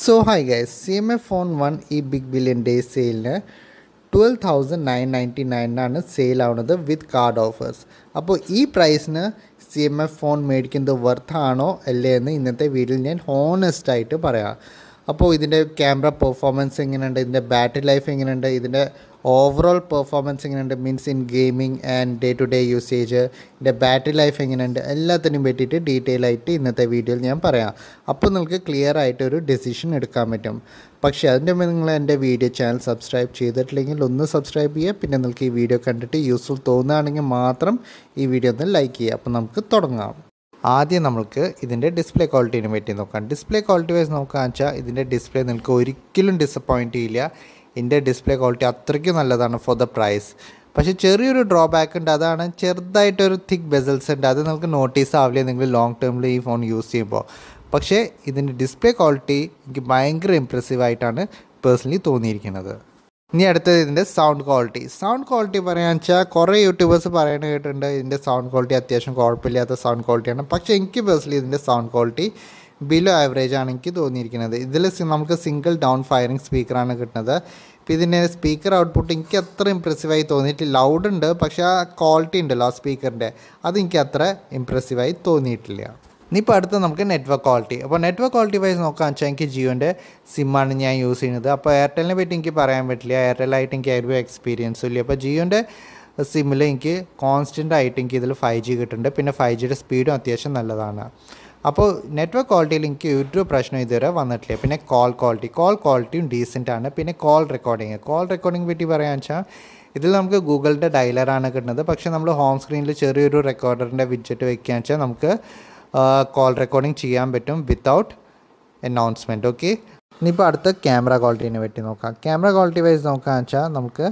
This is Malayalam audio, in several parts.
so hi guys C M F phone one ഈ ബിഗ് ബില്യൻ ഡേ സെയിലിന് ട്വൽവ് തൗസൻഡ് നയൻ നയൻറ്റി നയനാണ് സെയിലാവുന്നത് വിത്ത് കാർഡ് ഓഫേഴ്സ് അപ്പോൾ ഈ പ്രൈസിന് സി എം എ ഫോൺ മേടിക്കുന്നത് വർത്താണോ അല്ലേ എന്ന് ഇന്നത്തെ വീഡിയോയിൽ ഞാൻ ഹോണസ്റ്റായിട്ട് പറയാം അപ്പോൾ ഇതിൻ്റെ ക്യാമറ പെർഫോമൻസ് എങ്ങനെയുണ്ട് ഇതിൻ്റെ ബാറ്ററി ലൈഫ് എങ്ങനെയുണ്ട് ഇതിൻ്റെ ഓവറോൾ പെർഫോമൻസ് എങ്ങനെയുണ്ട് means in gaming and day to day usage ഇതിൻ്റെ ബാറ്ററി ലൈഫ് എങ്ങനെയുണ്ട് എല്ലാത്തിനും പറ്റിയിട്ട് ഡീറ്റെയിൽ ആയിട്ട് ഇന്നത്തെ വീഡിയോയിൽ ഞാൻ പറയാം അപ്പോൾ നിങ്ങൾക്ക് ക്ലിയർ ആയിട്ട് ഒരു ഡെസിഷൻ എടുക്കാൻ പറ്റും പക്ഷേ അതിൻ്റെ മുമ്പ് നിങ്ങൾ എൻ്റെ വീഡിയോ ചാനൽ സബ്സ്ക്രൈബ് ചെയ്തിട്ടില്ലെങ്കിൽ ഒന്ന് സബ്സ്ക്രൈബ് ചെയ്യുക പിന്നെ നിങ്ങൾക്ക് ഈ വീഡിയോ കണ്ടിട്ട് യൂസ്ഫുൾ തോന്നുകയാണെങ്കിൽ മാത്രം ഈ വീഡിയോ ഒന്ന് ലൈക്ക് ചെയ്യുക അപ്പോൾ നമുക്ക് തുടങ്ങാം ആദ്യം നമുക്ക് ഇതിൻ്റെ ഡിസ്പ്ലേ ക്വാളിറ്റിനെ പറ്റി നോക്കാം ഡിസ്പ്ലേ ക്വാളിറ്റി വൈസ് നോക്കുകയെന്ന് വെച്ചാൽ ഇതിൻ്റെ ഡിസ്പ്ലേ നിങ്ങൾക്ക് ഒരിക്കലും ഡിസപ്പോയിൻറ്റ് ചെയ്യില്ല ഇതിൻ്റെ ഡിസ്പ്ലേ ക്വാളിറ്റി അത്രയ്ക്കും നല്ലതാണ് ഫോർ ദ പ്രൈസ് പക്ഷേ ചെറിയൊരു ഡ്രോബാക്ക് ഉണ്ട് അതാണ് ചെറുതായിട്ടൊരു തിക്ക് ബെസൽസ് ഉണ്ട് അത് നമുക്ക് നോട്ടീസ് ആവില്ല നിങ്ങൾ ലോങ് ടേമിൽ ഈ ഫോൺ യൂസ് ചെയ്യുമ്പോൾ പക്ഷേ ഇതിൻ്റെ ഡിസ്പ്ലേ ക്വാളിറ്റി എനിക്ക് ഭയങ്കര ഇമ്പ്രസീവായിട്ടാണ് പേഴ്സണലി തോന്നിയിരിക്കുന്നത് ഇനി അടുത്തത് ഇതിൻ്റെ സൗണ്ട് ക്വാളിറ്റി സൗണ്ട് ക്വാളിറ്റി പറയുകയെന്ന് വെച്ചാൽ കുറേ യൂട്യൂബേഴ്സ് പറയുന്നത് കേട്ടിട്ടുണ്ട് ഇതിൻ്റെ സൗണ്ട് ക്വാളിറ്റി അത്യാവശ്യം കുഴപ്പമില്ലാത്ത സൗണ്ട് ക്വാളിറ്റിയാണ് പക്ഷേ എനിക്ക് പേഴ്സണലി ഇതിൻ്റെ സൗണ്ട് ക്വാളിറ്റി ബിലോ ആവറേജ് ആണ് എനിക്ക് തോന്നിയിരിക്കുന്നത് ഇതിൽ നമുക്ക് സിംഗിൾ ഡൗൺ ഫയറിംഗ് സ്പീക്കറാണ് കിട്ടുന്നത് ഇപ്പോൾ ഇതിൻ്റെ സ്പീക്കർ ഔട്ട്പുട്ട് എനിക്ക് അത്ര ഇമ്പ്രസീവായി തോന്നിയിട്ടില്ല ലൗഡ് ഉണ്ട് പക്ഷേ ആ ക്വാളിറ്റി ഉണ്ടല്ലോ ആ സ്പീക്കറിൻ്റെ അത് എനിക്ക് അത്ര ഇമ്പ്രസീവായി തോന്നിയിട്ടില്ല ഇനിയിപ്പോൾ അടുത്ത് നമുക്ക് നെറ്റ്വർക്ക് ക്വാളിറ്റി അപ്പോൾ നെറ്റ്വർക്ക് ക്വാളിറ്റി വൈസ് നോക്കുകയെന്ന് വെച്ചാൽ എനിക്ക് ജിയോൻ്റെ സിമ്മാണ് ഞാൻ യൂസ് ചെയ്യുന്നത് അപ്പോൾ എയർടെലിനെ പറ്റി എനിക്ക് പറയാൻ പറ്റില്ല എയർടെലായിട്ട് എനിക്ക് ഒരു എക്സ്പീരിയൻസും ഇല്ല അപ്പോൾ ജിയോൻ്റെ സിമ്മിൽ എനിക്ക് കോൺസ്റ്റൻ്റ് ആയിട്ട് എനിക്ക് ഇതിൽ ഫൈവ് ജി കിട്ടുന്നുണ്ട് പിന്നെ ഫൈവ് ജിയുടെ സ്പീഡും അത്യാവശ്യം നല്ലതാണ് അപ്പോൾ നെറ്റ്വർക്ക് ക്വാളിറ്റിയിൽ എനിക്ക് ഒരു പ്രശ്നം ഇതുവരെ വന്നിട്ടില്ല പിന്നെ കോൾ ക്വാളിറ്റി കോൾ ക്വാളിറ്റിയും ഡീസൻ്റ് ആണ് പിന്നെ കോൾ റെക്കോർഡിങ് കോൾ റെക്കോർഡിങ് പറ്റി പറയാൻ വെച്ചാൽ ഇതിൽ നമുക്ക് ഗൂഗിളിൻ്റെ ഡയലറാണ് കിട്ടുന്നത് പക്ഷേ നമ്മൾ ഹോം സ്ക്രീനിൽ ചെറിയൊരു റെക്കോർഡറിൻ്റെ വിഡ്ജറ്റ് വെക്കുകയെന്ന് വെച്ചാൽ നമുക്ക് കോൾ റെക്കോർഡിങ് ചെയ്യാൻ പറ്റും വിത്തൗട്ട് അനൗൺസ്മെൻറ്റ് ഓക്കെ ഇനിയിപ്പോൾ അടുത്ത ക്യാമറ ക്വാളിറ്റീനെ പറ്റി നോക്കാം ക്യാമറ ക്വാളിറ്റി വൈസ് നോക്കുകയെന്ന് വെച്ചാൽ നമുക്ക്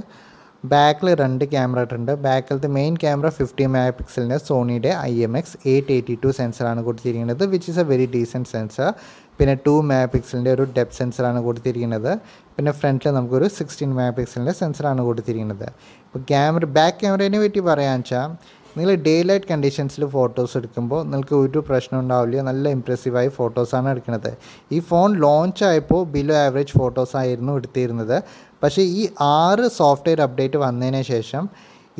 ബാക്കിൽ രണ്ട് ക്യാമറ ഇട്ടുണ്ട് ബാക്കിലത്തെ മെയിൻ ക്യാമറ ഫിഫ്റ്റി മെഗാ പിക്സലിൻ്റെ സോണിയുടെ I M X eight eighty two സെൻസറാണ് കൊടുത്തിരിക്കുന്നത് which is a very decent sensor പിന്നെ ടു മെഗാ പിക്സലിൻ്റെ ഒരു ഡെപ്ത് സെൻസറാണ് കൊടുത്തിരിക്കുന്നത് പിന്നെ ഫ്രണ്ടിൽ നമുക്കൊരു സിക്സ്റ്റീൻ മെഗാ പിക്സലിൻ്റെ സെൻസറാണ് കൊടുത്തിരിക്കുന്നത് ഇപ്പോൾ ക്യാമറ ബാക്ക് ക്യാമറേനെ പറ്റി പറയാമെന്ന് വെച്ചാൽ നിങ്ങൾ ഡേ ലൈറ്റ് കണ്ടീഷൻസിൽ ഫോട്ടോസ് എടുക്കുമ്പോൾ നിങ്ങൾക്ക് ഒരു പ്രശ്നം ഉണ്ടാവില്ല നല്ല ഇമ്പ്രസീവായ ഫോട്ടോസാണ് എടുക്കുന്നത് ഈ ഫോൺ ലോഞ്ച് ആയപ്പോൾ ബിലോ ആവറേജ് ഫോട്ടോസ് ആയിരുന്നു എടുത്തിരുന്നത് പക്ഷേ ഈ ആറ് സോഫ്റ്റ്വെയർ അപ്ഡേറ്റ് വന്നതിന് ശേഷം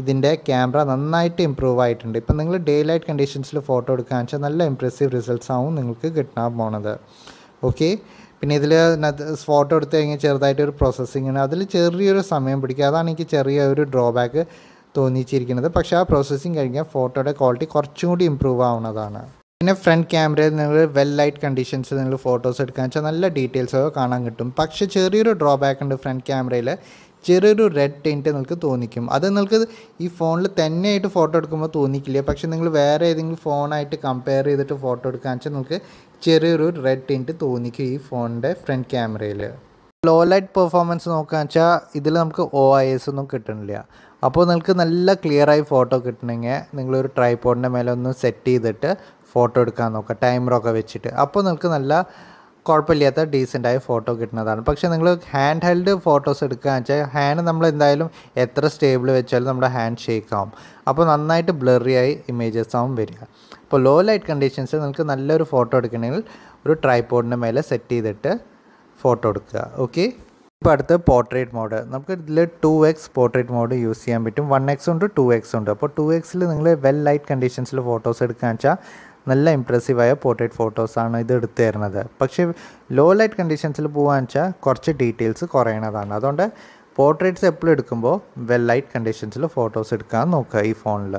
ഇതിൻ്റെ ക്യാമറ നന്നായിട്ട് ഇമ്പ്രൂവ് ആയിട്ടുണ്ട് ഇപ്പം നിങ്ങൾ ഡേ ലൈറ്റ് കണ്ടീഷൻസിൽ ഫോട്ടോ എടുക്കുകയെന്ന് വെച്ചാൽ നല്ല ഇമ്പ്രസീവ് റിസൾട്ട്സ് ആവും നിങ്ങൾക്ക് കിട്ടാൻ പോണത് ഓക്കെ പിന്നെ ഇതിൽ ഫോട്ടോ എടുത്തു കഴിഞ്ഞാൽ ചെറുതായിട്ട് ഒരു അതിൽ ചെറിയൊരു സമയം പിടിക്കുക അതാണ് എനിക്ക് ചെറിയ ഒരു ഡ്രോബാക്ക് തോന്നിച്ചിരിക്കുന്നത് പക്ഷേ ആ പ്രോസസ്സിങ് കഴിഞ്ഞാൽ ഫോട്ടോയുടെ ക്വാളിറ്റി കുറച്ചും കൂടി ഇമ്പ്രൂവ് ആവുന്നതാണ് പിന്നെ ഫ്രണ്ട് ക്യാമറയിൽ നിങ്ങൾ വെൽ ലൈറ്റ് കണ്ടീഷൻസിൽ നിങ്ങൾ ഫോട്ടോസ് എടുക്കുക വെച്ചാൽ നല്ല ഒക്കെ കാണാൻ കിട്ടും പക്ഷേ ചെറിയൊരു ഡ്രോബാക്ക് ഉണ്ട് ഫ്രണ്ട് ക്യാമറയിൽ ചെറിയൊരു റെഡ് ടെൻറ്റ് നിങ്ങൾക്ക് തോന്നിക്കും അത് നിങ്ങൾക്ക് ഈ ഫോണിൽ തന്നെയായിട്ട് ഫോട്ടോ എടുക്കുമ്പോൾ തോന്നിക്കില്ല പക്ഷേ നിങ്ങൾ വേറെ ഏതെങ്കിലും ഫോണായിട്ട് കമ്പയർ ചെയ്തിട്ട് ഫോട്ടോ എടുക്കുക വെച്ചാൽ നിങ്ങൾക്ക് ചെറിയൊരു റെഡ് ടെൻറ്റ് തോന്നിക്കും ഈ ഫോണിൻ്റെ ഫ്രണ്ട് ക്യാമറയിൽ ലോ ലൈറ്റ് പെർഫോമൻസ് നോക്കുകയെന്ന് വെച്ചാൽ ഇതിൽ നമുക്ക് ഒ ഐ എസ് ഒന്നും കിട്ടണില്ല അപ്പോൾ നിങ്ങൾക്ക് നല്ല ക്ലിയറായി ഫോട്ടോ കിട്ടണമെങ്കിൽ നിങ്ങളൊരു ട്രൈപോഡിൻ്റെ മേലെ ഒന്ന് സെറ്റ് ചെയ്തിട്ട് ഫോട്ടോ എടുക്കാൻ നോക്കുക ടൈമറൊക്കെ വെച്ചിട്ട് അപ്പോൾ നിങ്ങൾക്ക് നല്ല കുഴപ്പമില്ലാത്ത ഡീസൻ്റായ ഫോട്ടോ കിട്ടുന്നതാണ് പക്ഷേ നിങ്ങൾ ഹാൻഡ് ഹെൽഡ് ഫോട്ടോസ് എടുക്കുക വെച്ചാൽ ഹാൻഡ് നമ്മൾ എന്തായാലും എത്ര സ്റ്റേബിൾ വെച്ചാലും നമ്മുടെ ഹാൻഡ് ഷേക്ക് ആവും അപ്പോൾ നന്നായിട്ട് ആയി ഇമേജസ് ആവും വരിക അപ്പോൾ ലോ ലൈറ്റ് കണ്ടീഷൻസിൽ നിങ്ങൾക്ക് നല്ലൊരു ഫോട്ടോ എടുക്കണമെങ്കിൽ ഒരു ട്രൈപോഡിൻ്റെ മേലെ സെറ്റ് ചെയ്തിട്ട് ഫോട്ടോ എടുക്കുക ഓക്കെ ഇപ്പോൾ അടുത്ത പോർട്രേറ്റ് മോഡ് നമുക്ക് ഇതിൽ two X portrait mode use ചെയ്യാൻ പറ്റും വൺ എക്സ് ഉണ്ട് ടു എക്സ് ഉണ്ട് അപ്പോൾ ടു എക്സിൽ നിങ്ങൾ വെൽ ലൈറ്റ് കണ്ടീഷൻസിൽ ഫോട്ടോസ് എടുക്കുകയെന്ന് വെച്ചാൽ നല്ല ഇമ്പ്രസീവായ പോർട്രേറ്റ് ഫോട്ടോസാണ് ഇത് എടുത്തു തരുന്നത് പക്ഷേ ലോ ലൈറ്റ് കണ്ടീഷൻസിൽ പോകുകയെന്ന് വെച്ചാൽ കുറച്ച് ഡീറ്റെയിൽസ് കുറയണതാണ് അതുകൊണ്ട് പോർട്രേറ്റ്സ് എപ്പോഴും എടുക്കുമ്പോൾ വെൽ ലൈറ്റ് കണ്ടീഷൻസിൽ ഫോട്ടോസ് എടുക്കാൻ നോക്കുക ഈ ഫോണിൽ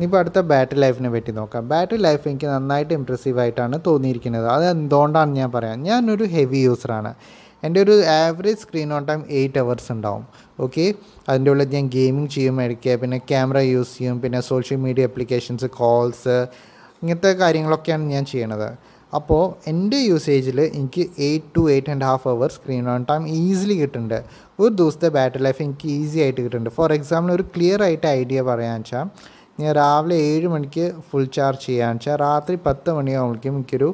ഇനിയിപ്പോൾ അടുത്ത ബാറ്ററി ലൈഫിനെ പറ്റി നോക്കാം ബാറ്ററി ലൈഫ് എനിക്ക് നന്നായിട്ട് ഇമ്പ്രസീവ് ആയിട്ടാണ് തോന്നിയിരിക്കുന്നത് അത് എന്തുകൊണ്ടാണ് ഞാൻ പറയാം ഞാനൊരു ഹെവി യൂസറാണ് എൻ്റെ ഒരു average screen on time eight hours ഉണ്ടാവും ഓക്കെ അതിൻ്റെ ഉള്ളിൽ ഞാൻ ഗെയിമിംഗ് ചെയ്യും ഇടയ്ക്ക് പിന്നെ ക്യാമറ യൂസ് ചെയ്യും പിന്നെ സോഷ്യൽ മീഡിയ അപ്ലിക്കേഷൻസ് കോൾസ് ഇങ്ങനത്തെ കാര്യങ്ങളൊക്കെയാണ് ഞാൻ ചെയ്യണത് അപ്പോൾ എൻ്റെ യൂസേജിൽ എനിക്ക് eight to eight and half hour screen on time easily കിട്ടുന്നുണ്ട് ഒരു ദിവസത്തെ ബാറ്ററി ലൈഫ് എനിക്ക് ഈസി ആയിട്ട് കിട്ടുന്നുണ്ട് ഫോർ എക്സാമ്പിൾ ഒരു ക്ലിയർ ആയിട്ട് ഐഡിയ പറയാൻ വെച്ചാൽ ഞാൻ രാവിലെ ഏഴ് മണിക്ക് ഫുൾ ചാർജ് ചെയ്യുകയാണെന്ന് വെച്ചാൽ രാത്രി പത്ത് മണിയാകുമ്പോഴേക്കും എനിക്കൊരു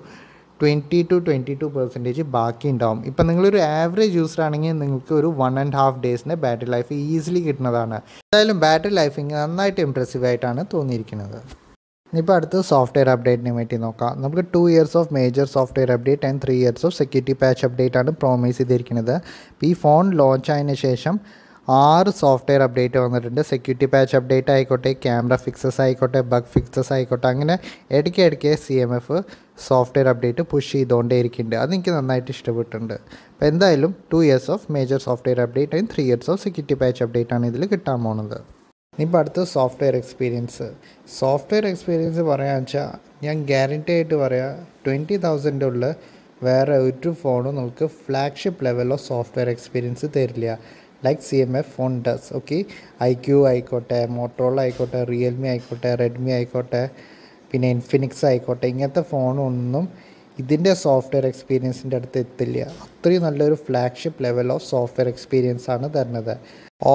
twenty two twenty two percentage ബാക്കി ഉണ്ടാവും ഇപ്പം നിങ്ങളൊരു ആവറേജ് യൂസർ ആണെങ്കിൽ നിങ്ങൾക്ക് ഒരു വൺ ആൻഡ് ഹാഫ് ഡേയ്സിൻ്റെ ബാറ്ററി ലൈഫ് ഈസിലി കിട്ടുന്നതാണ് എന്തായാലും ബാറ്ററി ലൈഫ് ഇങ്ങനെ നന്നായിട്ട് ഇമ്പ്രസീവ് ആയിട്ടാണ് തോന്നിയിരിക്കുന്നത് ഇപ്പോൾ അടുത്ത് സോഫ്റ്റ്വെയർ അപ്ഡേറ്റിനെ പറ്റി നോക്കാം നമുക്ക് two years of major software update and three years of security patch update ആണ് പ്രോമിസ് ചെയ്തിരിക്കുന്നത് ഈ ഫോൺ ലോഞ്ച് ആയതിനു ശേഷം ആറ് സോഫ്റ്റ്വെയർ അപ്ഡേറ്റ് വന്നിട്ടുണ്ട് സെക്യൂരിറ്റി പാച്ച് അപ്ഡേറ്റ് ആയിക്കോട്ടെ ക്യാമറ ഫിക്സസ് ആയിക്കോട്ടെ ബഗ് ഫിക്സസ് ആയിക്കോട്ടെ അങ്ങനെ ഇടയ്ക്ക് ഇടയ്ക്ക് C M F software update push ചെയ്തുകൊണ്ടേ ഇരിക്കുന്നുണ്ട് അതെനിക്ക് നന്നായിട്ട് ഇഷ്ടപ്പെട്ടിട്ടുണ്ട് അപ്പോൾ എന്തായാലും two years of major software update and three years of security patch update ആണ് ഇതിൽ കിട്ടാൻ പോണത് ഇനിയിപ്പോൾ അടുത്ത സോഫ്റ്റ്വെയർ എക്സ്പീരിയൻസ് സോഫ്റ്റ്വെയർ എക്സ്പീരിയൻസ് പറയുകയെന്ന് വെച്ചാൽ ഞാൻ ഗ്യാരണ്ടി ആയിട്ട് പറയാം ട്വൻറ്റി തൗസൻഡ് ഉള്ള വേറെ ഒരു ഫോണും നമുക്ക് ഫ്ലാഗ്ഷിപ്പ് ലെവലോ സോഫ്റ്റ്വെയർ എക്സ്പീരിയൻസ് തരില്ല like C M F phone does okay iQOO ആയിക്കോട്ടെ മോട്ടോറോള ആയിക്കോട്ടെ റിയൽമി ആയിക്കോട്ടെ റെഡ്മി ആയിക്കോട്ടെ പിന്നെ ഇൻഫിനിക്സ് ആയിക്കോട്ടെ ഇങ്ങനത്തെ ഫോണൊന്നും ഇതിൻ്റെ സോഫ്റ്റ്വെയർ എക്സ്പീരിയൻസിൻ്റെ അടുത്ത് എത്തില്ല അത്രയും നല്ലൊരു flagship level of software experience ആണ് തരുന്നത്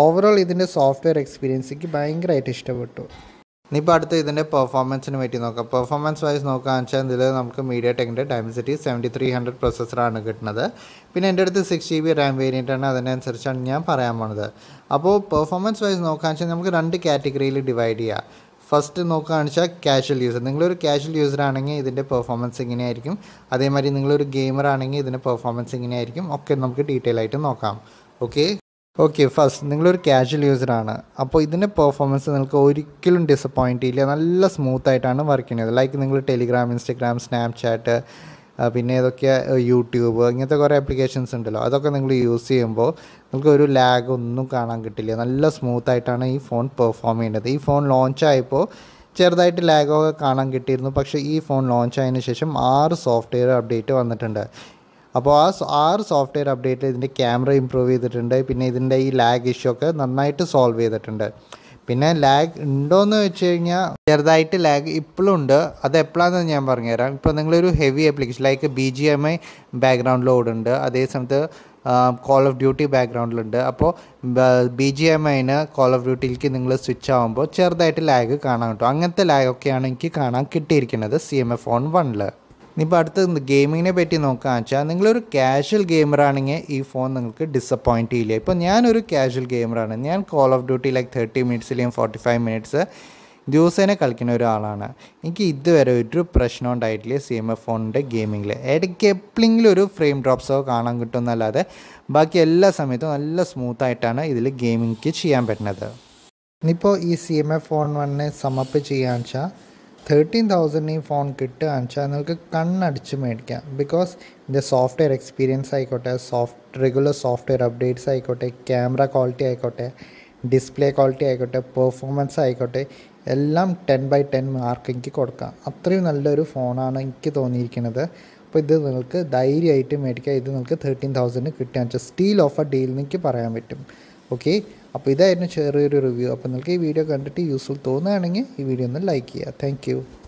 ഓവറോൾ ഇതിൻ്റെ സോഫ്റ്റ്വെയർ എക്സ്പീരിയൻസ് എനിക്ക് ഭയങ്കരമായിട്ട് ഇഷ്ടപ്പെട്ടു ഇനിയിപ്പോൾ അടുത്ത് ഇതിൻ്റെ പെർഫോമൻസിന് പറ്റി നോക്കാം പെർഫോമൻസ് വൈസ് നോക്കുകയെന്ന് വെച്ചാൽ ഇതിൽ നമുക്ക് മീഡിയ ടെക്കിൻ്റെ ഡയമസിറ്റി സെവൻറ്റി ത്രീ ഹൺഡ്രഡ് പ്രൊസസ്സറാണ് കിട്ടുന്നത് പിന്നെ എൻ്റെ അടുത്ത് സിക്സ് ജി ബി റാം വേരിയൻ്റാണ് അതിനനുസരിച്ചാണ് ഞാൻ പറയാൻ പോണത് അപ്പോൾ പെർഫോമൻസ് വൈസ് നോക്കുകയെന്ന് വെച്ചാൽ നമുക്ക് രണ്ട് കാറ്റഗറിയിൽ ഡിവൈഡ് ചെയ്യാം ഫസ്റ്റ് നോക്കുകയാണെന്ന് വെച്ചാൽ കാഷ്വൽ യൂസർ നിങ്ങളൊരു കാഷ്വൽ യൂസർ ആണെങ്കിൽ ഇതിൻ്റെ പെർഫോമൻസ് ഇങ്ങനെയായിരിക്കും അതേമാതിരി നിങ്ങളൊരു ഗെയിമർ ആണെങ്കിൽ ഇതിൻ്റെ പെർഫോമൻസ് ഇങ്ങനെയായിരിക്കും ഒക്കെ നമുക്ക് ഡീറ്റെയിൽ ആയിട്ട് നോക്കാം ഓക്കെ ഓക്കെ ഫസ്റ്റ് നിങ്ങളൊരു ക്യാഷ്വൽ യൂസറാണ് അപ്പോൾ ഇതിൻ്റെ പെർഫോമൻസ് നിങ്ങൾക്ക് ഒരിക്കലും ഡിസപ്പോയിൻ്റ് ഇല്ല നല്ല സ്മൂത്ത് ആയിട്ടാണ് വർക്ക് ചെയ്യുന്നത് ലൈക്ക് നിങ്ങൾ ടെലിഗ്രാം ഇൻസ്റ്റഗ്രാം സ്നാപ്ചാറ്റ് പിന്നെ ഇതൊക്കെ യൂട്യൂബ് ഇങ്ങനത്തെ കുറേ ആപ്ലിക്കേഷൻസ് ഉണ്ടല്ലോ അതൊക്കെ നിങ്ങൾ യൂസ് ചെയ്യുമ്പോൾ നിങ്ങൾക്ക് ഒരു ലാഗ് ഒന്നും കാണാൻ കിട്ടില്ല നല്ല സ്മൂത്ത് ആയിട്ടാണ് ഈ ഫോൺ പെർഫോം ചെയ്യുന്നത് ഈ ഫോൺ ലോഞ്ച് ആയപ്പോൾ ചെറുതായിട്ട് ലാഗൊക്കെ കാണാൻ കിട്ടിയിരുന്നു പക്ഷേ ഈ ഫോൺ ലോഞ്ച് ആയതിനു ശേഷം ആറ് സോഫ്റ്റ്വെയർ അപ്ഡേറ്റ് വന്നിട്ടുണ്ട് അപ്പോൾ ആ ആറ് സോഫ്റ്റ്വെയർ അപ്ഡേറ്റിൽ ഇതിൻ്റെ ക്യാമറ ഇമ്പ്രൂവ് ചെയ്തിട്ടുണ്ട് പിന്നെ ഇതിൻ്റെ ഈ ലാഗ് ഇഷ്യൂ ഒക്കെ നന്നായിട്ട് സോൾവ് ചെയ്തിട്ടുണ്ട് പിന്നെ ലാഗ് ഉണ്ടോയെന്ന് വെച്ച് കഴിഞ്ഞാൽ ചെറുതായിട്ട് ലാഗ് ഇപ്പോഴും ഉണ്ട് അത് എപ്പോഴാണെന്ന് ഞാൻ പറഞ്ഞുതരാം ഇപ്പോൾ നിങ്ങളൊരു heavy application like B G M I background load ഉണ്ട് അതേസമയത്ത് കോൾ ഓഫ് ഡ്യൂട്ടി ബാക്ക്ഗ്രൗണ്ടിലുണ്ട് അപ്പോൾ ബി ജി എം ഐന് കോൾ ഓഫ് ഡ്യൂട്ടിയിലേക്ക് നിങ്ങൾ സ്വിച്ച് ആകുമ്പോൾ ചെറുതായിട്ട് ലാഗ് കാണാൻ കിട്ടും അങ്ങനത്തെ ഒക്കെയാണ് എനിക്ക് കാണാൻ കിട്ടിയിരിക്കുന്നത് സി എം എ ഫോൺ വണ്ണിൽ ഇനിയിപ്പോൾ അടുത്ത ഗെയിമിങ്ങിനെ പറ്റി നോക്കുക വെച്ചാൽ നിങ്ങളൊരു ക്യാഷ്വൽ ഗെയിമറാണെങ്കിൽ ഈ ഫോൺ നിങ്ങൾക്ക് ഡിസപ്പോയിൻറ്റ് ചെയ്യില്ല ഇപ്പോൾ ഞാനൊരു ക്യാഷ്വൽ ഗെയിമറാണ് ഞാൻ call of duty like thirty മിനിറ്റ്സിലെയും ഫോർട്ടി ഫൈവ് മിനിറ്റ്സ് ദിവസേനെ കളിക്കുന്ന ഒരാളാണ് എനിക്ക് ഇതുവരെ ഒരു പ്രശ്നം ഉണ്ടായിട്ടില്ല സി എം എഫ് ഫോണിൻ്റെ ഗെയിമിങ്ങിൽ ഇടയ്ക്ക് എപ്പോഴെങ്കിലും ഒരു ഫ്രെയിം ഡ്രോപ്സോ കാണാൻ കിട്ടുമെന്നല്ലാതെ ബാക്കി എല്ലാ സമയത്തും നല്ല സ്മൂത്തായിട്ടാണ് ഇതിൽ ഗെയിമിങ്ങ് ചെയ്യാൻ പറ്റുന്നത് ഇനിയിപ്പോൾ ഈ സി എം എഫ് ഫോൺ വണ്ണിനെ സമപ്പ് ചെയ്യാന്ന് വെച്ചാൽ തേർട്ടീൻ തൗസൻഡിന് ഈ ഫോൺ കിട്ടുകയെന്ന് വെച്ചാൽ നിങ്ങൾക്ക് കണ്ണടിച്ച് മേടിക്കാം ബിക്കോസ് ഇതിൻ്റെ സോഫ്റ്റ്വെയർ എക്സ്പീരിയൻസ് ആയിക്കോട്ടെ സോഫ്റ്റ് റെഗുലർ സോഫ്റ്റ്വെയർ അപ്ഡേറ്റ്സ് ആയിക്കോട്ടെ ക്യാമറ ക്വാളിറ്റി ആയിക്കോട്ടെ ഡിസ്പ്ലേ ക്വാളിറ്റി ആയിക്കോട്ടെ പെർഫോമൻസ് ആയിക്കോട്ടെ എല്ലാം ടെൻ ബൈ ടെൻ മാർക്ക് എനിക്ക് കൊടുക്കാം അത്രയും നല്ലൊരു ഫോണാണ് എനിക്ക് തോന്നിയിരിക്കുന്നത് അപ്പോൾ ഇത് നിങ്ങൾക്ക് ധൈര്യമായിട്ട് മേടിക്കാം ഇത് നിങ്ങൾക്ക് തേർട്ടീൻ തൗസൻഡ് കിട്ടുക വെച്ചാൽ സ്റ്റീൽ ഓഫർ ഡീൽ എനിക്ക് പറയാൻ പറ്റും ഓക്കെ അപ്പോൾ ഇതായിരുന്നു ചെറിയൊരു റിവ്യൂ അപ്പോൾ നിങ്ങൾക്ക് ഈ വീഡിയോ കണ്ടിട്ട് യൂസ്ഫുൾ തോന്നുകയാണെങ്കിൽ ഈ വീഡിയോ ഒന്ന് ലൈക്ക് ചെയ്യുക താങ്ക്